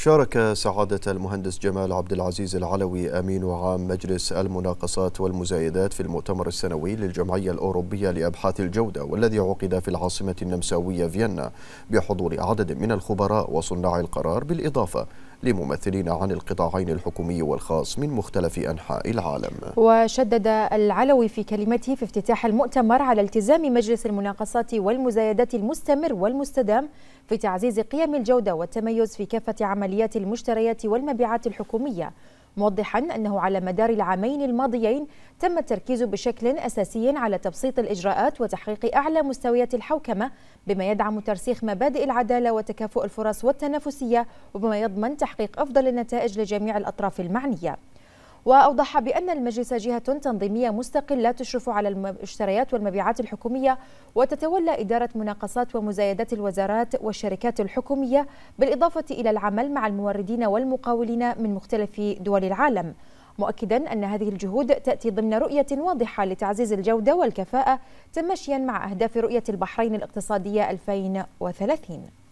شارك سعادة المهندس جمال عبد العزيز العلوي أمين عام مجلس المناقصات والمزايدات في المؤتمر السنوي للجمعية الأوروبية لأبحاث الجودة والذي عقد في العاصمة النمساوية فيينا بحضور عدد من الخبراء وصناع القرار بالإضافة لممثلين عن القطاعين الحكومي والخاص من مختلف أنحاء العالم وشدد العلوي في كلمته في افتتاح المؤتمر على التزام مجلس المناقصات والمزايدات المستمر والمستدام في تعزيز قيم الجودة والتميز في كافة عمليات المشتريات والمبيعات الحكومية موضحا أنه على مدار العامين الماضيين تم التركيز بشكل أساسي على تبسيط الإجراءات وتحقيق أعلى مستويات الحوكمة بما يدعم ترسيخ مبادئ العدالة وتكافؤ الفرص والتنافسية وبما يضمن تحقيق أفضل النتائج لجميع الأطراف المعنية وأوضح بأن المجلس جهة تنظيمية مستقلة تشرف على المشتريات والمبيعات الحكومية وتتولى إدارة مناقصات ومزايدات الوزارات والشركات الحكومية بالإضافة إلى العمل مع الموردين والمقاولين من مختلف دول العالم مؤكدا أن هذه الجهود تأتي ضمن رؤية واضحة لتعزيز الجودة والكفاءة تمشيا مع أهداف رؤية البحرين الاقتصادية 2030